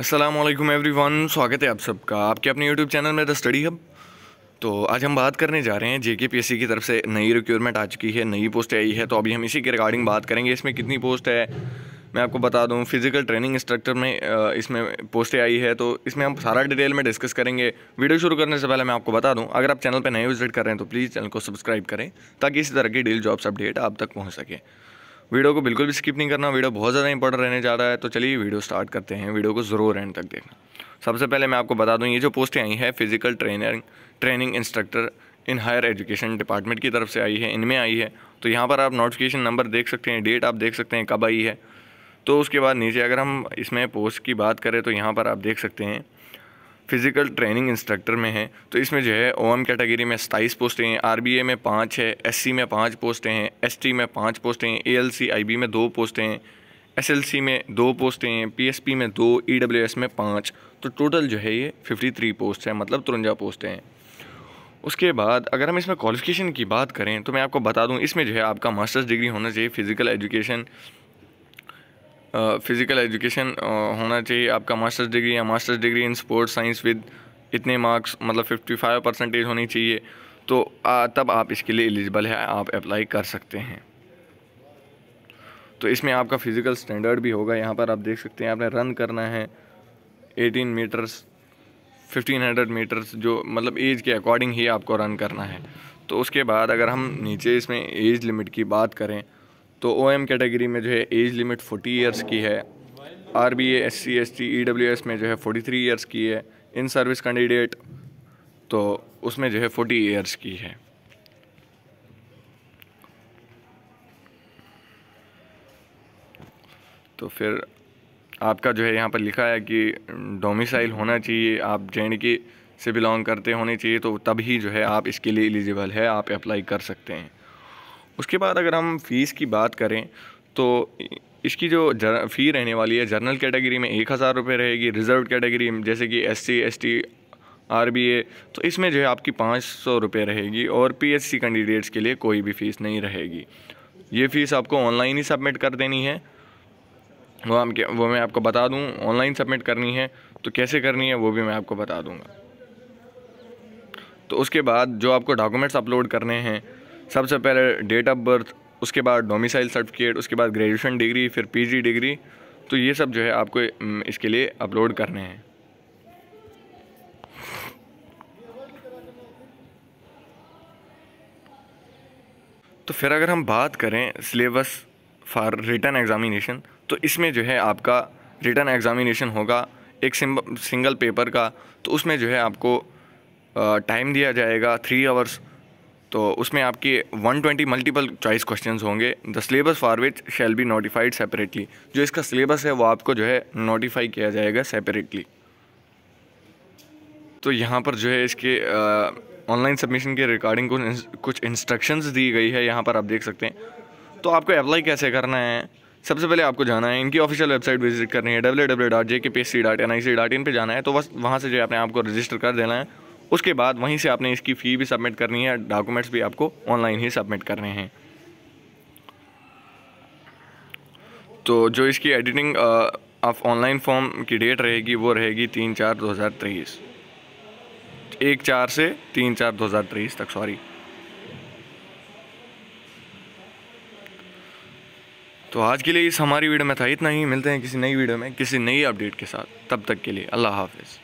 अस्सलाम वालेकुम एवरीवन स्वागत है आप सबका आपके अपने यूट्यूब चैनल में द स्टडी हब तो आज हम बात करने जा रहे हैं जे की तरफ से नई रिक्वायरमेंट आ चुकी है नई पोस्ट आई है तो अभी हम इसी के रिगार्डिंग बात करेंगे इसमें कितनी पोस्ट है मैं आपको बता दूं फिज़िकल ट्रेनिंग इंस्ट्रक्टर में इसमें पोस्टें आई है तो इसमें हम सारा डिटेल में डिस्कस करेंगे वीडियो शुरू करने से पहले मैं आपको बता दूं अगर आप चैनल पर नए विजिट कर रहे हैं तो प्लीज़ चैनल को सब्सक्राइब करें ताकि इसी तरह की डेली जॉब्स अपडेट आप तक पहुँच सके वीडियो को बिल्कुल भी स्किप नहीं करना वीडियो बहुत ज़्यादा इंपॉर्टेंट रहने जा रहा है तो चलिए वीडियो स्टार्ट करते हैं वीडियो को ज़रूर एंड तक देखना सबसे पहले मैं आपको बता दूं ये जो पोस्टें आई हैं physical trainer training instructor in higher education department की तरफ से आई है इनमें आई है तो यहाँ पर आप नोटिफिकेशन नंबर देख सकते हैं डेट आप देख सकते हैं कब आई है तो उसके बाद नीचे अगर हम इसमें पोस्ट की बात करें तो यहाँ पर आप देख सकते हैं फिज़िकल ट्रेनिंग इंस्ट्रक्टर में है तो इसमें जो है ओ कैटेगरी में सताईस पोस्टें हैं आर में पाँच है एस में पाँच पोस्टें हैं एस में पाँच पोस्टें हैं ए एल सी में दो पोस्टें हैं एसएलसी में दो पोस्टें हैं पीएसपी में दो ईडब्ल्यूएस e में पाँच तो टोटल जो है ये फिफ्टी थ्री पोस्ट हैं मतलब तुरंजा पोस्टें हैं उसके बाद अगर हम इसमें क्वालिफिकेशन की बात करें तो मैं आपको बता दूं इसमें जो है आपका मास्टर्स डिग्री होना चाहिए फ़िज़िकल एजुकेशन फ़िज़िकल एजुकेशन होना चाहिए आपका मास्टर्स डिग्री या masters degree in sports science with इतने मार्क्स मतलब फिफ्टी फाइव परसेंटेज होनी चाहिए तो आ, तब आप इसके लिए एलिजिबल है आप अप्लाई कर सकते हैं तो इसमें आपका फ़िज़िकल स्टैंडर्ड भी होगा यहाँ पर आप देख सकते हैं आपने रन करना है 18 मीटर्स 1500 मीटर्स जो मतलब एज के अकॉर्डिंग ही आपको रन करना है तो उसके बाद अगर हम नीचे इसमें एज लिमिट की बात करें तो ओ एम कैटेगरी में जो है एज लिमिट फोर्टी ईयर्स की है R B S C S T E W S में जो है फोर्टी थ्री ईयर्स की है इन सर्विस कैंडिडेट तो उसमें जो है फोर्टी ईयर्स की है तो फिर आपका जो है यहाँ पर लिखा है कि डोमिसाइल होना चाहिए आप जे के से बिलोंग करते होने चाहिए तो तभी जो है आप इसके लिए एलिजिबल है आप अप्लाई कर सकते हैं उसके बाद अगर हम फ़ीस की बात करें तो इसकी जो फ़ी रहने वाली है जर्नल कैटेगरी में एक हज़ार रुपये रहेगी रिज़र्व कैटेगरी जैसे कि S C S T R B A तो इसमें जो है आपकी पाँच सौ रुपये रहेगी और पी एच सी कैंडिडेट्स के लिए कोई भी फ़ीस नहीं रहेगी ये फ़ीस आपको ऑनलाइन ही सबमिट कर देनी है वो हम वो मैं आपको बता दूँ ऑनलाइन सबमिट करनी है तो कैसे करनी है वो भी मैं आपको बता दूँगा तो उसके बाद जो आपको डॉक्यूमेंट्स अपलोड करने हैं सबसे पहले डेट ऑफ बर्थ उसके बाद डोमिसाइल सर्टिफिकेट उसके बाद ग्रेजुएशन डिग्री फिर पीजी डिग्री तो ये सब जो है आपको हम्म, इसके लिए अपलोड करने हैं तो फिर अगर हम बात करें सिलेबस फॉर रिटर्न एग्ज़ामिनेशन तो इसमें जो है आपका रिटर्न एग्ज़ामिनेशन होगा एक सिंगल पेपर का तो उसमें जो है आपको टाइम दिया जाएगा थ्री आवर्स तो उसमें आपके 120 मल्टीपल चॉइस क्वेश्चन होंगे the syllabus for which shall be notified separately जो इसका सिलेबस है वो आपको जो है नोटिफाई किया जाएगा सेपरेटली तो यहाँ पर जो है इसके ऑनलाइन सबमिशन के रिकॉर्डिंग को कुछ इंस्ट्रक्शंस दी गई है यहाँ पर आप देख सकते हैं तो आपको अप्लाई कैसे करना है सबसे पहले आपको जाना है इनकी ऑफिशियल वेबसाइट विजिट करनी है W W dot J K P S C dot N I C dot in पर जाना है तो बस वहाँ से जो है अपने आपको रजिस्टर कर देना है उसके बाद वहीं से आपने इसकी फ़ी भी सबमिट करनी है डॉक्यूमेंट्स भी आपको ऑनलाइन ही सबमिट करने हैं तो जो इसकी एडिटिंग ऑफ ऑनलाइन फॉर्म की डेट रहेगी वो रहेगी तीन चार दो हज़ार तेईस एक चार से तीन चार दो हज़ार तेईस तक सॉरी तो आज के लिए इस हमारी वीडियो में था इतना ही मिलते हैं किसी नई वीडियो में किसी नई अपडेट के साथ तब तक के लिए अल्लाह हाफिज़